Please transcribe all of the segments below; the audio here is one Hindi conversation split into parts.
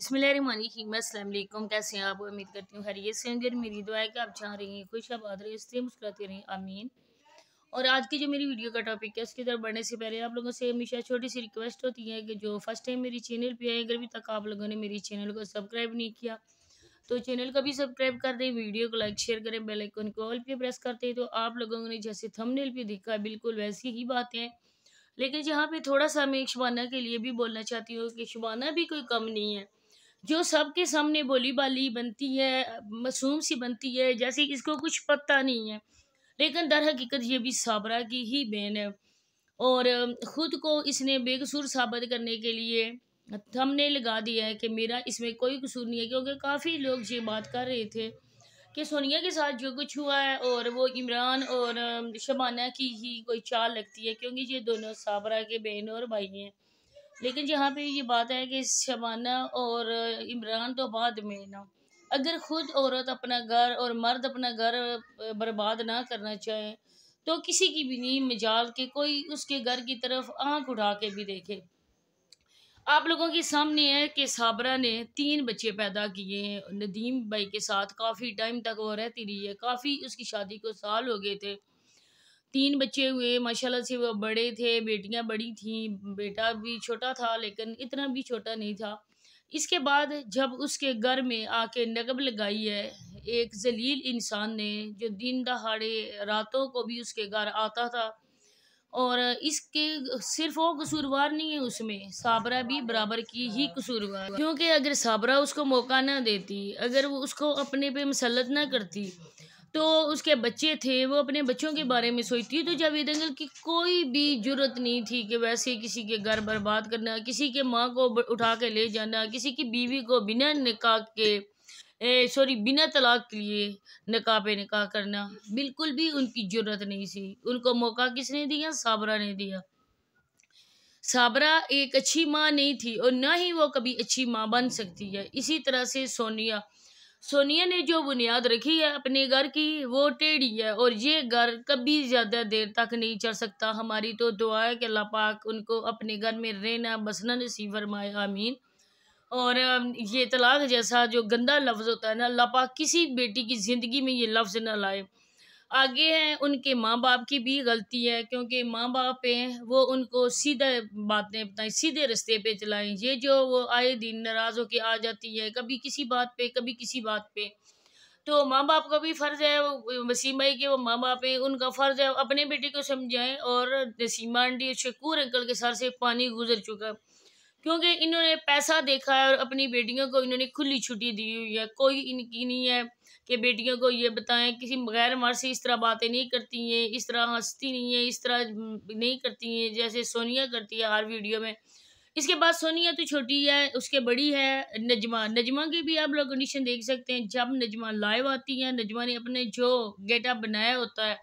बसमिलीकुम कैसे हैं आप उम्मीद करती हूँ हरिये से होंगे मेरी दुआ है कि आप जहाँ रहेंगे खुश आबाद रहे इसलिए मुस्कुराते रहें आमीन और आज की जो मेरी वीडियो का टॉपिक है उसके तरफ बढ़ने से पहले आप लोगों से हमेशा छोटी सी रिक्वेस्ट होती है कि जो फर्स्ट टाइम मेरी चैनल पर आए अगर अभी तक आप लोगों ने मेरी चैनल को सब्सक्राइब नहीं किया तो चैनल को भी सब्सक्राइब कर दें वीडियो को लाइक शेयर करें बेलाइकन को ऑल पे प्रेस करते हैं तो आप लोगों ने जैसे थमनेल पर देखा बिल्कुल वैसी ही बातें लेकिन यहाँ पे थोड़ा सा मैं शुबाना के लिए भी बोलना चाहती हूँ कि शुबाना भी कोई कम नहीं है जो सबके सामने बोली बाली बनती है मासूम सी बनती है जैसे इसको कुछ पता नहीं है लेकिन दर हकीकत ये भी साबरा की ही बहन है और ख़ुद को इसने बेकसूर साबित करने के लिए हमने लगा दिया है कि मेरा इसमें कोई कसूर नहीं है क्योंकि काफ़ी लोग ये बात कर रहे थे कि सोनिया के साथ जो कुछ हुआ है और वो इमरान और शबाना की ही कोई चाल लगती है क्योंकि ये दोनों साबरा के बहन और भाई हैं लेकिन यहाँ पे ये बात है कि शबाना और इमरान तो बाद में ना अगर ख़ुद औरत अपना घर और मर्द अपना घर बर्बाद ना करना चाहे तो किसी की भी नहीं मिजाज के कोई उसके घर की तरफ आंख उठा के भी देखे आप लोगों के सामने है कि साबरा ने तीन बच्चे पैदा किए हैं नदीम भाई के साथ काफ़ी टाइम तक वो रहती रही है काफ़ी उसकी शादी को साल हो गए थे तीन बच्चे हुए माशाल्लाह से वो बड़े थे बेटियां बड़ी थीं बेटा भी छोटा था लेकिन इतना भी छोटा नहीं था इसके बाद जब उसके घर में आके नगब लगाई है एक जलील इंसान ने जो दिन दहाड़े रातों को भी उसके घर आता था और इसके सिर्फ वो कसूरवार नहीं है उसमें साबरा भी बराबर की ही कसूरवार क्योंकि अगर साबरा उसको मौका ना देती अगर वो उसको अपने पे मसलत ना करती तो उसके बच्चे थे वो अपने बच्चों के बारे में सोचती तो जावेद अंकल की कोई भी जरूरत नहीं थी कि वैसे किसी के घर बर्बाद करना किसी के माँ को उठा के ले जाना किसी की बीवी को बिना निकाह के सॉरी बिना तलाक के लिए निका पे निकाह करना बिल्कुल भी उनकी जरूरत नहीं थी उनको मौका किसने दिया साबरा ने दिया साबरा एक अच्छी माँ नहीं थी और ना ही वो कभी अच्छी माँ बन सकती है इसी तरह से सोनिया सोनिया ने जो बुनियाद रखी है अपने घर की वो टेढ़ी है और ये घर कभी ज़्यादा देर तक नहीं चल सकता हमारी तो दुआ है कि अल्लाह पाक उनको अपने घर में रहना बसना नसीब फरमाए आमीन और ये तलाक जैसा जो गंदा लफ्ज़ होता है ना अल्लाह पाक किसी बेटी की ज़िंदगी में ये लफ्ज़ ना लाए आगे हैं उनके माँ बाप की भी गलती है क्योंकि माँ बाप हैं वो उनको सीधे बातें बताएं सीधे रास्ते पे चलाएं ये जो वो आए दिन नाराज़ होकर आ जाती है कभी किसी बात पे कभी किसी बात पे तो माँ बाप का भी फ़र्ज़ है वसीम भाई के वो माँ बाप है उनका फ़र्ज़ है अपने बेटे को समझाएं और नसीमा आंटी शकूर अंकल के सर से पानी गुजर चुका क्योंकि इन्होंने पैसा देखा है और अपनी बेटियों को इन्होंने खुली छुट्टी दी हुई है कोई इनकी नहीं है कि बेटियों को ये बताएं किसी बगैर मर्द से इस तरह बातें नहीं करती हैं इस तरह हंसती नहीं है इस तरह नहीं करती हैं जैसे सोनिया करती है हर वीडियो में इसके बाद सोनिया तो छोटी है उसके बड़ी है नजमा नजमा की भी आप लोग कंडीशन देख सकते हैं जब नजमा लाइव आती है नजमा ने अपने जो गेटअप बनाया होता है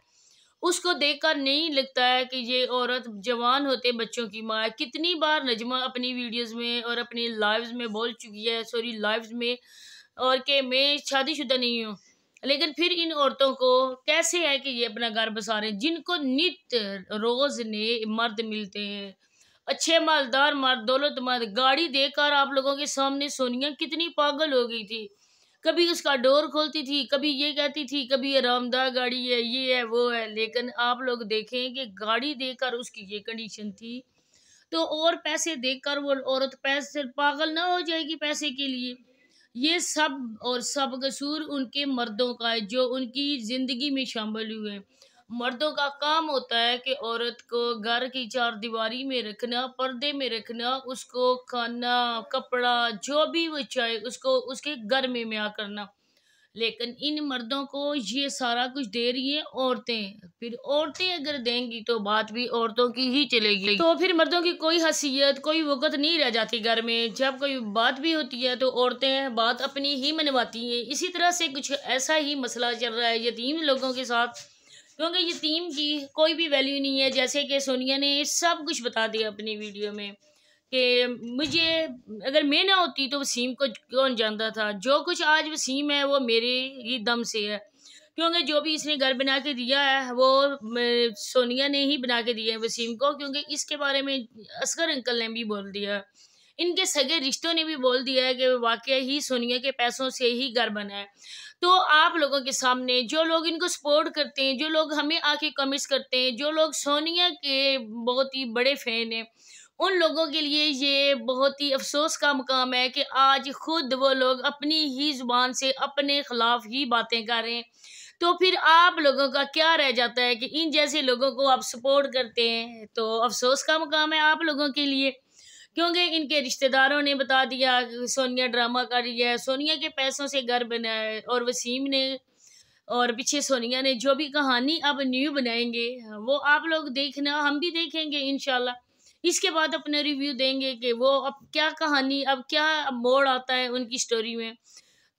उसको देखकर नहीं लगता है कि ये औरत जवान होते बच्चों की माँ कितनी बार नजमा अपनी वीडियोस में और अपनी लाइव्स में बोल चुकी है सॉरी लाइव्स में और के मैं शादीशुदा नहीं हूँ लेकिन फिर इन औरतों को कैसे है कि ये अपना घर बसा रहे जिनको नित रोज़ ने मर्द मिलते हैं अच्छे मालदार मर्द दौलतमंद गाड़ी देकर आप लोगों के सामने सोनिया कितनी पागल हो गई थी कभी उसका डोर खोलती थी कभी ये कहती थी कभी आरामदायक गाड़ी है ये है वो है लेकिन आप लोग देखें कि गाड़ी देकर उसकी ये कंडीशन थी तो और पैसे देकर वो औरत पैसे पागल ना हो जाएगी पैसे के लिए ये सब और सब कसूर उनके मर्दों का है जो उनकी ज़िंदगी में शामिल हुए हैं मर्दों का काम होता है कि औरत को घर की चार दीवारी में रखना पर्दे में रखना उसको खाना कपड़ा जो भी वो चाहे उसको उसके घर में म्या करना लेकिन इन मर्दों को ये सारा कुछ दे रही है औरतें फिर औरतें अगर देंगी तो बात भी औरतों की ही चलेगी तो फिर मर्दों की कोई हसीियत कोई वक़्त नहीं रह जाती घर में जब कोई बात भी होती है तो औरतें बात अपनी ही मनवाती हैं इसी तरह से कुछ ऐसा ही मसला चल रहा है यतीम लोगों के साथ क्योंकि यतीम की कोई भी वैल्यू नहीं है जैसे कि सोनिया ने सब कुछ बता दिया अपनी वीडियो में कि मुझे अगर मैं ना होती तो वसीम को कौन जानता था जो कुछ आज वसीम है वो मेरे ही दम से है क्योंकि जो भी इसने घर बना के दिया है वो सोनिया ने ही बना के दिया है वसीम को क्योंकि इसके बारे में असगर अंकल ने भी बोल दिया इनके सगे रिश्तों ने भी बोल दिया है कि वाकई ही सोनिया के पैसों से ही घर बना है तो आप लोगों के सामने जो लोग इनको सपोर्ट करते हैं जो लोग हमें आके कमेंट्स करते हैं जो लोग सोनिया के बहुत ही बड़े फ़ैन हैं उन लोगों के लिए ये बहुत ही अफसोस का मुकाम है कि आज खुद वो लोग अपनी ही ज़ुबान से अपने ख़िलाफ़ ही बातें कर रहे हैं तो फिर आप लोगों का क्या रह जाता है कि इन जैसे लोगों को आप सपोर्ट करते हैं तो अफसोस का मुकाम है आप लोगों के लिए क्योंकि इनके रिश्तेदारों ने बता दिया सोनिया ड्रामा कर रही है सोनिया के पैसों से घर बनाया और वसीम ने और पीछे सोनिया ने जो भी कहानी अब न्यू बनाएंगे वो आप लोग देखना हम भी देखेंगे इन इसके बाद अपने रिव्यू देंगे कि वो अब क्या कहानी अब क्या मोड़ आता है उनकी स्टोरी में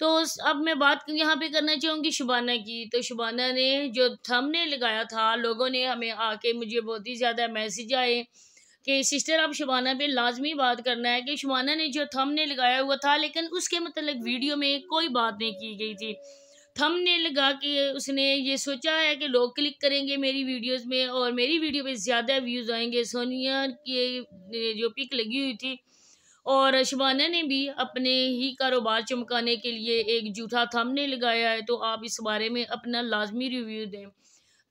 तो अब मैं बात यहाँ पे करना चाहूँगी शुबाना की तो शुबाना ने जो ने लगाया था लोगों ने हमें आके मुझे बहुत ही ज़्यादा मैसेज आए कि सिस्टर आप शबाना पे लाजमी बात करना है कि शबाना ने जो थम ने लगाया हुआ था लेकिन उसके मतलब वीडियो में कोई बात नहीं की गई थी थम ने लगा के उसने ये सोचा है कि लोग क्लिक करेंगे मेरी वीडियोज़ में और मेरी वीडियो पर ज़्यादा व्यूज़ आएंगे सोनिया की जो पिक लगी हुई थी और शबाना ने भी अपने ही कारोबार चमकाने के लिए एक जूठा थम ने लगाया है तो आप इस बारे में अपना लाजमी रिव्यू दें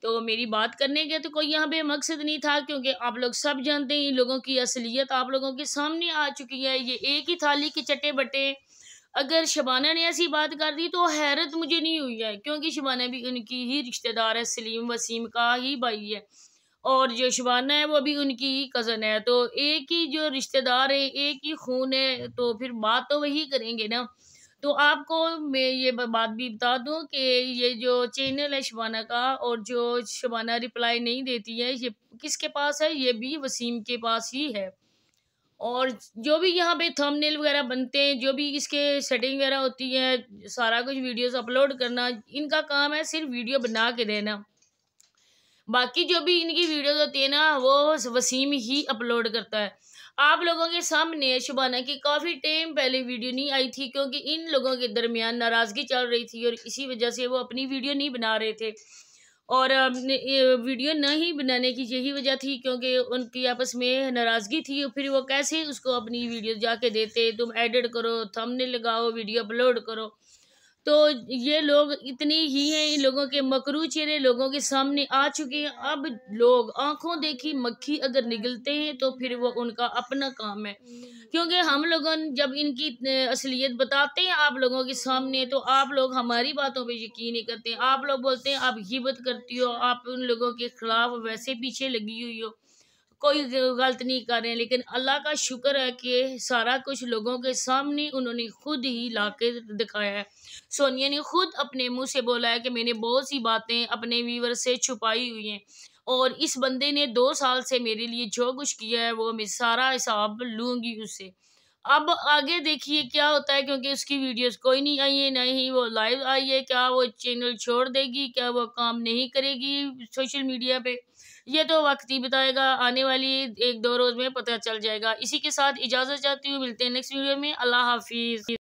तो मेरी बात करने के तो कोई यहाँ पे मकसद नहीं था क्योंकि आप लोग सब जानते हैं इन लोगों की असलियत आप लोगों के सामने आ चुकी है ये एक ही थाली के चटे बटे अगर शबाना ने ऐसी बात कर दी तो हैरत मुझे नहीं हुई है क्योंकि शबाना भी उनकी ही रिश्तेदार है सलीम वसीम का ही भाई है और जो शबाना है वो भी उनकी ही कज़न है तो एक ही जो रिश्तेदार है एक ही खून है तो फिर बात तो वही करेंगे ना तो आपको मैं ये बात भी बता दूं कि ये जो चैनल है शबाना का और जो शबाना रिप्लाई नहीं देती है ये किसके पास है ये भी वसीम के पास ही है और जो भी यहाँ पे थंबनेल वगैरह बनते हैं जो भी इसके सेटिंग वगैरह होती है सारा कुछ वीडियोस अपलोड करना इनका काम है सिर्फ वीडियो बना के देना बाकी जो भी इनकी वीडियोज़ होती है ना वो वसीम ही अपलोड करता है आप लोगों के सामने शुबाना की काफ़ी टाइम पहले वीडियो नहीं आई थी क्योंकि इन लोगों के दरमियान नाराज़गी चल रही थी और इसी वजह से वो अपनी वीडियो नहीं बना रहे थे और वीडियो नहीं बनाने की यही वजह थी क्योंकि उनकी आपस में नाराज़गी थी फिर वो कैसे उसको अपनी वीडियो जाके देते तुम एडिट करो थंबनेल लगाओ वीडियो अपलोड करो तो ये लोग इतने ही हैं इन लोगों के मकरू चेहरे लोगों के सामने आ चुके हैं अब लोग आंखों देखी मक्खी अगर निगलते हैं तो फिर वो उनका अपना काम है क्योंकि हम लोगों जब इनकी असलियत बताते हैं आप लोगों के सामने तो आप लोग हमारी बातों पे यकीन नहीं करते आप लोग बोलते हैं आप हिबत करती हो आप उन लोगों के ख़िलाफ़ वैसे पीछे लगी हुई हो कोई गलत नहीं कर रहे हैं लेकिन अल्लाह का शुक्र है कि सारा कुछ लोगों के सामने उन्होंने खुद ही ला के दिखाया है सोनिया ने खुद अपने मुंह से बोला है कि मैंने बहुत सी बातें अपने व्यूवर से छुपाई हुई हैं और इस बंदे ने दो साल से मेरे लिए जो कुछ किया है वो मैं सारा हिसाब लूँगी उससे अब आगे देखिए क्या होता है क्योंकि उसकी वीडियोस कोई नहीं आई है नहीं वो लाइव आई है क्या वो चैनल छोड़ देगी क्या वो काम नहीं करेगी सोशल मीडिया पे ये तो वक्त ही बताएगा आने वाली एक दो रोज़ में पता चल जाएगा इसी के साथ इजाज़त चाहती हूँ मिलते हैं नेक्स्ट वीडियो में अल्लाह हाफिज़